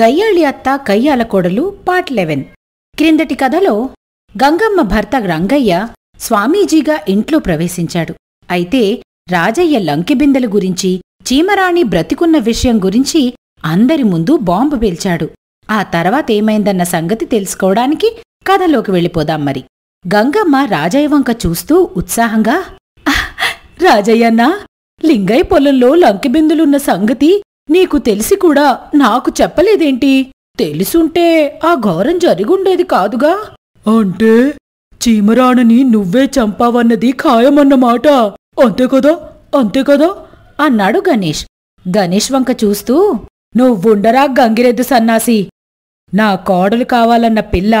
గయ్యాళి అత్త కయ్యాల కోడలు part eleven క్రిందటి కథలో గంగమ్మ భర్త రంగయ్య స్వామీజీగా ఇంట్లో ప్రవేశించాడు అయితే రాజయ్య లంకిబిందెల గురించి చీమరాణి బ్రతికున్న విషయం గురించి అందరి ముందు బాంబు పేల్చాడు ఆ తర్వాతేమైందన్న సంగతి తెలుసుకోవడానికి కథలోకి వెళ్ళిపోదాం మరి గంగమ్మ రాజయ్య వంక చూస్తూ ఉత్సాహంగా రాజయ్యన్నా లింగయ్య పొలంలో లంకిబిందులున్న సంగతి నీకు తెలిసి కూడా నాకు చెప్పలేదేంటి తెలుసుంటే ఆ ఘోరం జరిగుండేది కాదుగా అంటే చీమరాణని నువ్వే చంపావన్నది ఖాయమన్నమాట అంతే కదా అంతే కదా అన్నాడు గణేష్ గణేష్ వంక చూస్తూ నువ్వుండరా గంగిరెద్దు సన్నాసి నా కోడలు కావాలన్న పిల్ల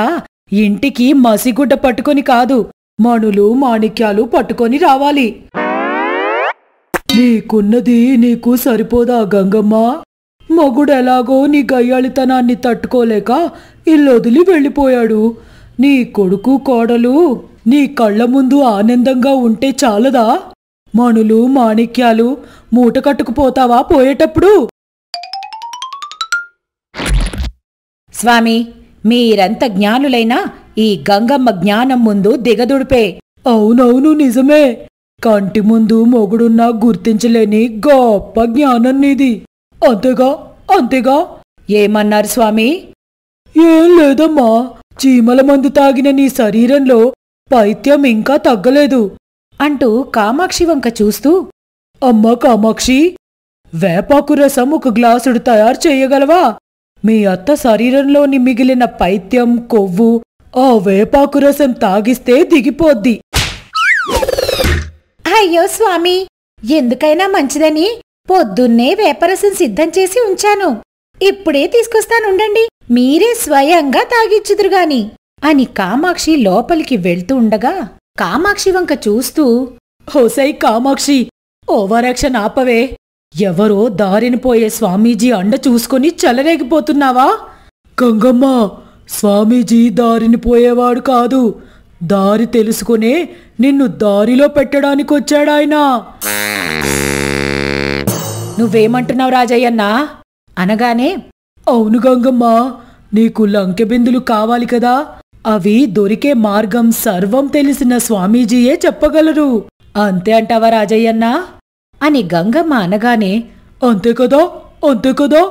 ఇంటికి మసిగుడ్డ పట్టుకొని కాదు మణులు మాణిక్యాలు పట్టుకొని రావాలి నీకున్నది నీకు సరిపోదా గంగమ్మ మొగుడు ఎలాగో నీ గయ్యాళితనాన్ని తట్టుకోలేక ఇల్లొదిలి వెళ్ళిపోయాడు నీ కొడుకు కోడలు నీ కళ్ళ ముందు ఆనందంగా ఉంటే చాలదా మణులు మాణిక్యాలు మూట కట్టుకుపోతావా పోయేటప్పుడు స్వామి మీరంత జ్ఞానులైనా ఈ గంగమ్మ జ్ఞానం ముందు దిగదుడిపే అవునవును నిజమే కంటి ముందు మొగుడున్నా గుర్తించలేని గొప్ప జ్ఞానం నీది అంతేగా అంతేగా ఏమన్నారు స్వామి ఏం లేదమ్మా చీమల మందు తాగిన నీ శరీరంలో పైత్యం ఇంకా తగ్గలేదు అంటూ కామాక్షి వంక చూస్తూ అమ్మ కామాక్షి వేపాకు రసం ఒక గ్లాసుడు తయారు చేయగలవా మీ అత్త శరీరంలోని మిగిలిన పైత్యం కొవ్వు ఆ వేపాకు రసం తాగిస్తే దిగిపోద్ది అయ్యో స్వామి ఎందుకైనా మంచిదని పొద్దున్నే వేపరసం సిద్ధం చేసి ఉంచాను ఇప్పుడే తీసుకొస్తానుండండి మీరే స్వయంగా తాగిచ్చుదురుగాని అని కామాక్షి లోపలికి వెళ్తూ ఉండగా కామాక్షి వంక చూస్తూ హోసై కామాక్షి ఓవరాక్షన్ ఆపవే ఎవరో దారిన పోయే స్వామీజీ అండ చూసుకొని చెలరేగిపోతున్నావా గంగమ్మ స్వామీజీ దారిని పోయేవాడు కాదు దారి తెలుసుకునే నిన్ను దారిలో పెట్టడానికి వచ్చాడాయన నువ్వేమంటున్నావు రాజయ్యన్నా అనగానే అవును గంగమ్మ నీకు లంకెబిందులు కావాలి కదా అవి దొరికే మార్గం సర్వం తెలిసిన స్వామీజీయే చెప్పగలరు అంతే అంటావా రాజయ్యన్నా అని గంగమ్మ అనగానే అంతే కదా అంతే కదా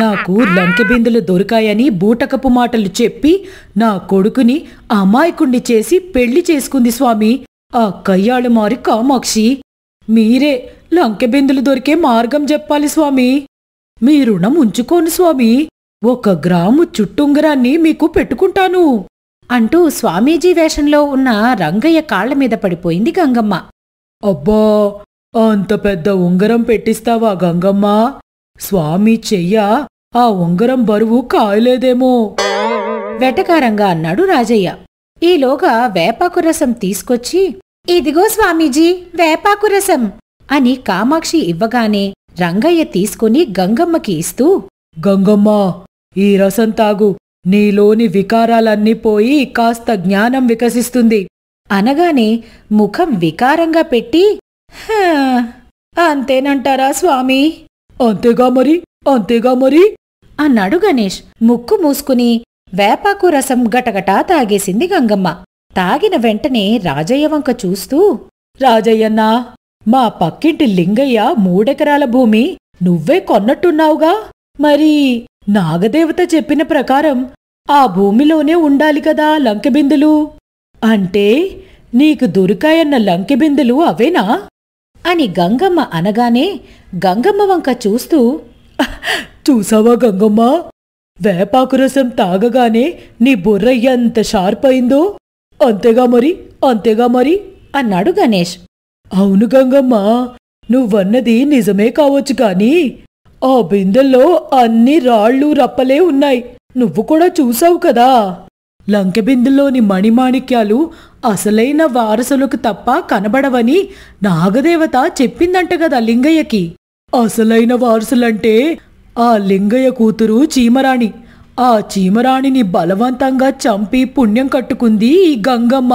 నాకు లంకెబిందులు దొరికాయని బూటకపు మాటలు చెప్పి నా కొడుకుని అమాయకుణ్ణి చేసి పెళ్లి చేసుకుంది స్వామి ఆ కయ్యాళ్ళు మారి కామాక్షి మీరే లంకెబిందులు దొరికే మార్గం చెప్పాలి స్వామి మీ రుణం ఉంచుకోను స్వామి ఒక గ్రాము చుట్టుంగరాన్ని మీకు పెట్టుకుంటాను అంటూ స్వామీజీ వేషంలో ఉన్న రంగయ్య కాళ్ల మీద పడిపోయింది గంగమ్మ అబ్బా అంత పెద్ద ఉంగరం పెట్టిస్తావా గంగమ్మ స్వామి చెయ్య ఆ ఉంగరం బరువు కాయలేదేమో వెటకారంగా అన్నాడు రాజయ్య ఈలోగా వేపాకు రసం తీసుకొచ్చి ఇదిగో స్వామీజీ వేపాకు రసం అని కామాక్షి ఇవ్వగానే రంగయ్య తీసుకుని గంగమ్మకి ఇస్తూ గంగమ్మ ఈ రసం తాగు నీలోని వికారాలన్నీ పోయి కాస్త జ్ఞానం వికసిస్తుంది అనగానే ముఖం వికారంగా పెట్టి అంతేనంటారా స్వామి అంతేగా మరి అంతేగా మరి అన్నాడు గణేష్ ముక్కు మూసుకుని వేపాకు రసం గటగటా తాగేసింది గంగమ్మ తాగిన వెంటనే రాజయ్య వంక చూస్తూ రాజయ్యన్నా మా పక్కింటి లింగయ్య మూడెకరాల భూమి నువ్వే కొన్నట్టున్నావుగా మరి నాగదేవత చెప్పిన ప్రకారం ఆ భూమిలోనే ఉండాలి కదా లంకెబిందులు అంటే నీకు దొరికాయన్న లంకెబిందులు అవేనా అని గంగమ్మ అనగానే గంగమ్మ వంక చూస్తూ చూసావా గంగమ్మ వేపాకు రసం తాగగానే నీ బుర్ర ఎంత షార్ప్ అయిందో అంతేగా మరి అంతేగా మరి అన్నాడు గణేష్ అవును గంగమ్మ నువ్వన్నది నిజమే కావచ్చు కానీ ఆ బిందెల్లో అన్ని రాళ్ళు రప్పలే ఉన్నాయి నువ్వు కూడా చూసావు కదా లంకెబిందులోని మణిమాణిక్యాలు అసలైన వారసులకు తప్ప కనబడవని నాగదేవత చెప్పిందంట కదా లింగయ్యకి అసలైన వారసులంటే ఆ లింగయ్య కూతురు చీమరాణి ఆ చీమరాణిని బలవంతంగా చంపి పుణ్యం కట్టుకుంది ఈ గంగమ్మ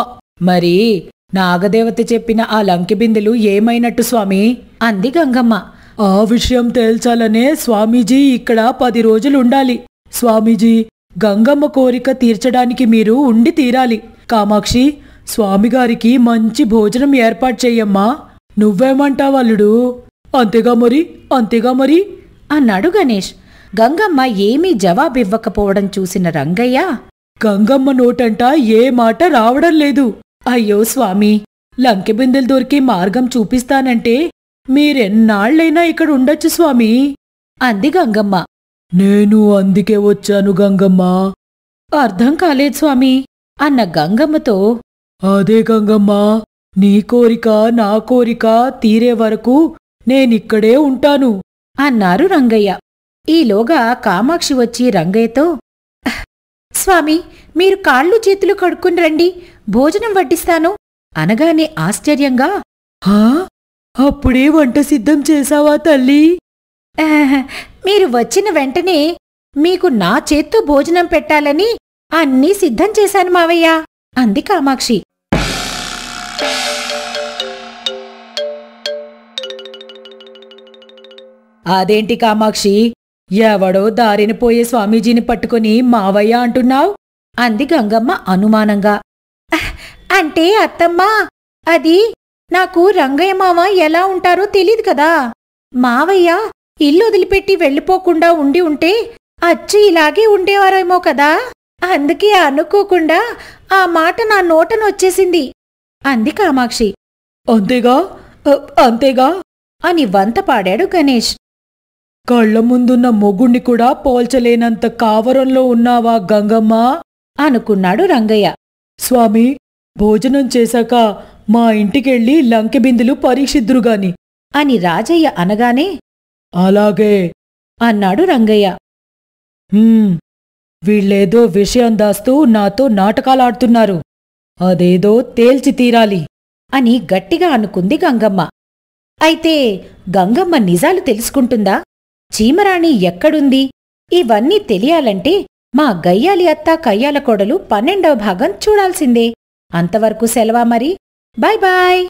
మరి నాగదేవత చెప్పిన ఆ లంకెబిందులు ఏమైనట్టు స్వామి అంది గంగమ్మ ఆ విషయం తేల్చాలనే స్వామీజీ ఇక్కడ పది రోజులుండాలి స్వామీజీ గంగమ్మ కోరిక తీర్చడానికి మీరు ఉండి తీరాలి కామాక్షి స్వామిగారికి మంచి భోజనం ఏర్పాటు చెయ్యమ్మా నువ్వేమంటావల్లుడు అంతేగా మరి అంతేగా మరి అన్నాడు గణేష్ గంగమ్మ ఏమీ జవాబివ్వకపోవడం చూసిన రంగయ్య గంగమ్మ నోటంట ఏ మాట రావడం లేదు అయ్యో స్వామి లంకెబిందెలు దొరికే మార్గం చూపిస్తానంటే మీరెన్నాళ్లైనా ఇక్కడ ఉండొచ్చు స్వామి అంది గంగమ్మ నేను అందుకే వచ్చాను గంగమ్మ అర్థం కాలేదు స్వామి అన్న గంగమ్మతో అదే గంగమ్మ నీ కోరిక నా కోరిక తీరే వరకు నేనిక్కడే ఉంటాను అన్నారు రంగయ్య ఈలోగా కామాక్షి వచ్చి రంగయ్యతో స్వామి మీరు కాళ్ళు చేతులు కడుక్కుని రండి భోజనం వడ్డిస్తాను అనగానే ఆశ్చర్యంగా అప్పుడే వంట సిద్ధం చేశావా తల్లి మీరు వచ్చిన వెంటనే మీకు నా చేత్తో భోజనం పెట్టాలని అన్నీ సిద్ధం చేశాను మావయ్య అంది కామాక్షి అదేంటి కామాక్షి ఎవడో దారిన పోయే స్వామీజీని పట్టుకుని మావయ్య అంటున్నావు అంది గంగమ్మ అనుమానంగా అంటే అత్తమ్మ అది నాకు రంగయ్య మావ ఎలా ఉంటారో తెలీదు కదా మావయ్య ఇల్లు వదిలిపెట్టి వెళ్ళిపోకుండా ఉండి ఉంటే అచ్చి ఇలాగే ఉండేవారేమో కదా అందుకే అనుకోకుండా ఆ మాట నా నోటనొచ్చేసింది అంది కామాక్షి అంతేగా అంతేగా అని వంత పాడాడు గణేష్ కళ్ళ ముందున్న మొగుణ్ణి కూడా పోల్చలేనంత కావరంలో ఉన్నావా గంగమ్మ అనుకున్నాడు రంగయ్య స్వామి భోజనం చేశాక మా ఇంటికెళ్ళి లంకెబిందులు పరీక్షిద్దురుగాని అని రాజయ్య అనగానే అలాగే అన్నాడు రంగయ్య వీళ్ళేదో విషయం దాస్తూ నాతో నాటకాలాడుతున్నారు అదేదో తేల్చి తీరాలి అని గట్టిగా అనుకుంది గంగమ్మ అయితే గంగమ్మ నిజాలు తెలుసుకుంటుందా చీమరాణి ఎక్కడుంది ఇవన్నీ తెలియాలంటే మా గయ్యాలి అత్త కయ్యాల కొడలు పన్నెండవ భాగం చూడాల్సిందే అంతవరకు సెలవా మరి బాయ్ బాయ్